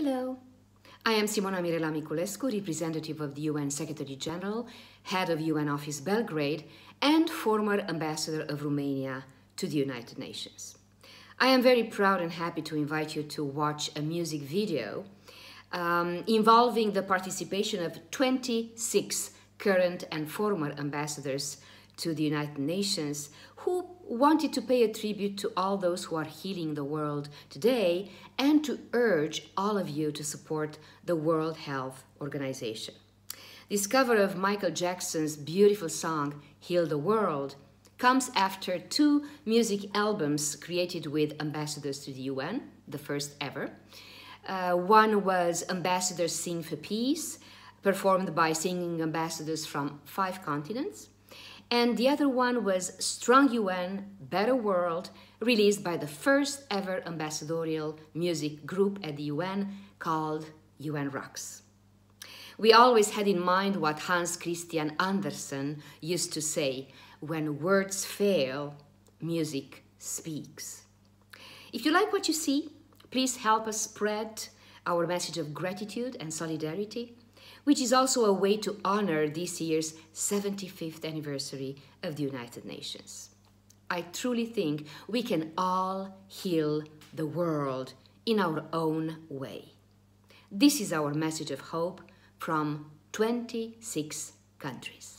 Hello. I am Simona Mirela Miculescu, representative of the UN Secretary General, head of UN Office Belgrade, and former ambassador of Romania to the United Nations. I am very proud and happy to invite you to watch a music video um, involving the participation of 26 current and former ambassadors to the United Nations, who wanted to pay a tribute to all those who are healing the world today and to urge all of you to support the World Health Organization. This cover of Michael Jackson's beautiful song, Heal the World, comes after two music albums created with ambassadors to the UN, the first ever. Uh, one was Ambassadors Sing for Peace, performed by singing ambassadors from five continents and the other one was Strong UN, Better World, released by the first ever ambassadorial music group at the UN called UN Rocks. We always had in mind what Hans Christian Andersen used to say when words fail, music speaks. If you like what you see, please help us spread our message of gratitude and solidarity which is also a way to honor this year's 75th anniversary of the United Nations. I truly think we can all heal the world in our own way. This is our message of hope from 26 countries.